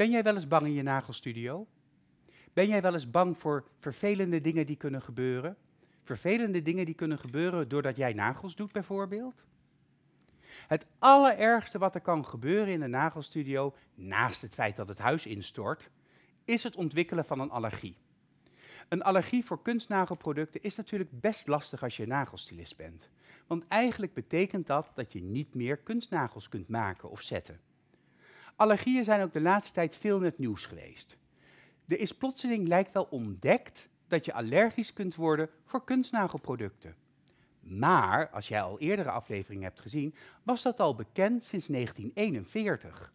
Ben jij wel eens bang in je nagelstudio? Ben jij wel eens bang voor vervelende dingen die kunnen gebeuren? Vervelende dingen die kunnen gebeuren doordat jij nagels doet, bijvoorbeeld? Het allerergste wat er kan gebeuren in een nagelstudio, naast het feit dat het huis instort, is het ontwikkelen van een allergie. Een allergie voor kunstnagelproducten is natuurlijk best lastig als je nagelstilist bent. Want eigenlijk betekent dat dat je niet meer kunstnagels kunt maken of zetten. Allergieën zijn ook de laatste tijd veel in het nieuws geweest. Er is plotseling lijkt wel ontdekt dat je allergisch kunt worden voor kunstnagelproducten. Maar, als jij al eerdere afleveringen hebt gezien, was dat al bekend sinds 1941.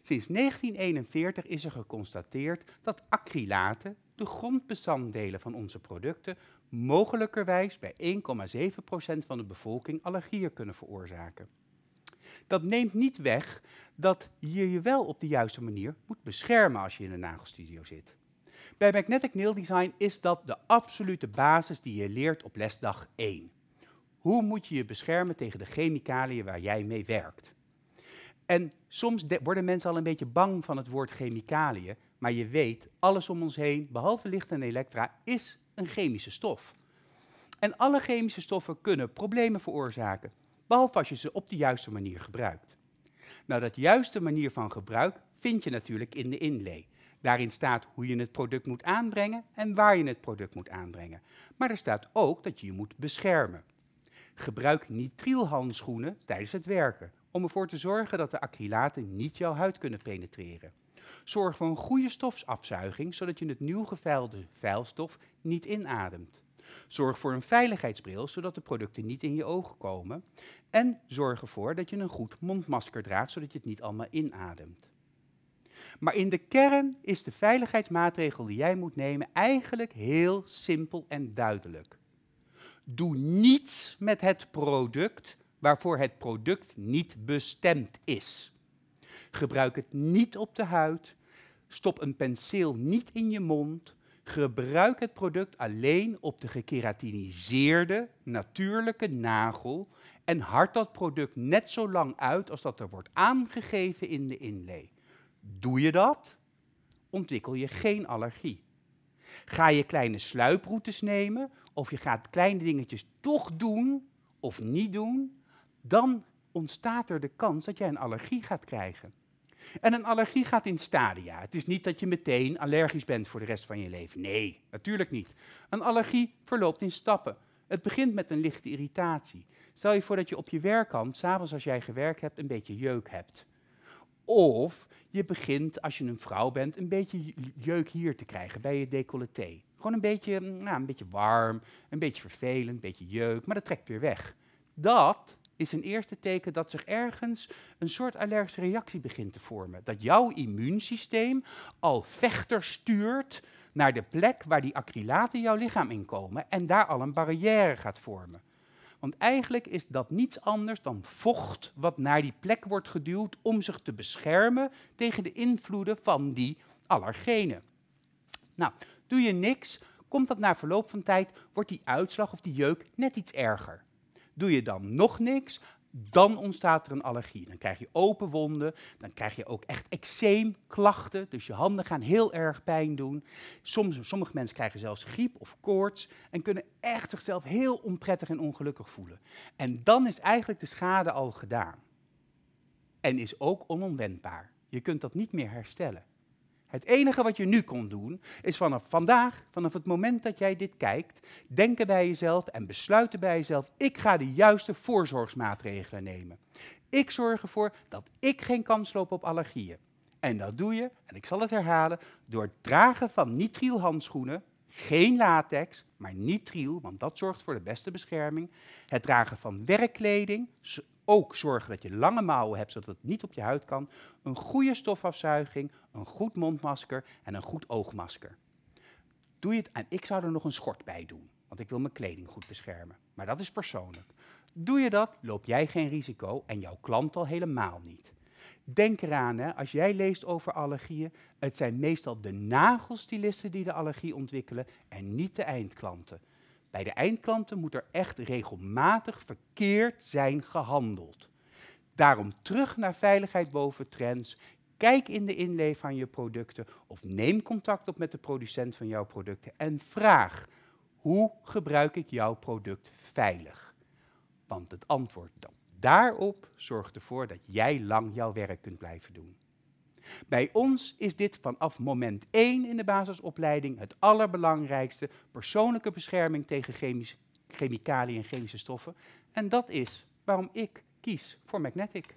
Sinds 1941 is er geconstateerd dat acrylaten, de grondbestanddelen van onze producten, mogelijkerwijs bij 1,7% van de bevolking allergieën kunnen veroorzaken. Dat neemt niet weg dat je je wel op de juiste manier moet beschermen als je in een nagelstudio zit. Bij Magnetic Nail Design is dat de absolute basis die je leert op lesdag 1. Hoe moet je je beschermen tegen de chemicaliën waar jij mee werkt? En soms worden mensen al een beetje bang van het woord chemicaliën, maar je weet, alles om ons heen, behalve licht en elektra, is een chemische stof. En alle chemische stoffen kunnen problemen veroorzaken behalve als je ze op de juiste manier gebruikt. Nou, dat juiste manier van gebruik vind je natuurlijk in de inlay. Daarin staat hoe je het product moet aanbrengen en waar je het product moet aanbrengen. Maar er staat ook dat je je moet beschermen. Gebruik nitrielhandschoenen tijdens het werken om ervoor te zorgen dat de acrylaten niet jouw huid kunnen penetreren. Zorg voor een goede stofsafzuiging zodat je het nieuw gevuilde vuilstof niet inademt. Zorg voor een veiligheidsbril, zodat de producten niet in je ogen komen. En zorg ervoor dat je een goed mondmasker draagt, zodat je het niet allemaal inademt. Maar in de kern is de veiligheidsmaatregel die jij moet nemen eigenlijk heel simpel en duidelijk. Doe niets met het product waarvoor het product niet bestemd is. Gebruik het niet op de huid. Stop een penseel niet in je mond. Gebruik het product alleen op de gekeratiniseerde, natuurlijke nagel en hard dat product net zo lang uit als dat er wordt aangegeven in de inlay. Doe je dat, ontwikkel je geen allergie. Ga je kleine sluiproutes nemen of je gaat kleine dingetjes toch doen of niet doen, dan ontstaat er de kans dat jij een allergie gaat krijgen. En een allergie gaat in stadia. Het is niet dat je meteen allergisch bent voor de rest van je leven. Nee, natuurlijk niet. Een allergie verloopt in stappen. Het begint met een lichte irritatie. Stel je voor dat je op je werkkant, s'avonds als jij gewerkt hebt, een beetje jeuk hebt. Of je begint, als je een vrouw bent, een beetje jeuk hier te krijgen bij je decolleté. Gewoon een beetje, mm, nou, een beetje warm, een beetje vervelend, een beetje jeuk, maar dat trekt weer weg. Dat is een eerste teken dat zich ergens een soort allergische reactie begint te vormen. Dat jouw immuunsysteem al vechter stuurt naar de plek waar die acrylaten jouw lichaam inkomen en daar al een barrière gaat vormen. Want eigenlijk is dat niets anders dan vocht wat naar die plek wordt geduwd om zich te beschermen tegen de invloeden van die allergenen. Nou, doe je niks, komt dat na verloop van tijd, wordt die uitslag of die jeuk net iets erger. Doe je dan nog niks, dan ontstaat er een allergie. Dan krijg je open wonden, dan krijg je ook echt eczeemklachten. Dus je handen gaan heel erg pijn doen. Soms, sommige mensen krijgen zelfs griep of koorts en kunnen echt zichzelf heel onprettig en ongelukkig voelen. En dan is eigenlijk de schade al gedaan. En is ook onomwendbaar. Je kunt dat niet meer herstellen. Het enige wat je nu kon doen, is vanaf vandaag, vanaf het moment dat jij dit kijkt, denken bij jezelf en besluiten bij jezelf, ik ga de juiste voorzorgsmaatregelen nemen. Ik zorg ervoor dat ik geen kans loop op allergieën. En dat doe je, en ik zal het herhalen, door het dragen van handschoenen. Geen latex, maar niet triel, want dat zorgt voor de beste bescherming. Het dragen van werkkleding, ook zorgen dat je lange mouwen hebt zodat het niet op je huid kan. Een goede stofafzuiging, een goed mondmasker en een goed oogmasker. Doe je het, en ik zou er nog een schort bij doen, want ik wil mijn kleding goed beschermen. Maar dat is persoonlijk. Doe je dat, loop jij geen risico en jouw klant al helemaal niet. Denk eraan, hè, als jij leest over allergieën, het zijn meestal de nagelstylisten die de allergie ontwikkelen en niet de eindklanten. Bij de eindklanten moet er echt regelmatig verkeerd zijn gehandeld. Daarom terug naar veiligheid boven trends. Kijk in de inleef van je producten of neem contact op met de producent van jouw producten en vraag: hoe gebruik ik jouw product veilig? Want het antwoord dan daarop zorgt ervoor dat jij lang jouw werk kunt blijven doen. Bij ons is dit vanaf moment 1 in de basisopleiding het allerbelangrijkste persoonlijke bescherming tegen chemische, chemicaliën en chemische stoffen. En dat is waarom ik kies voor Magnetic.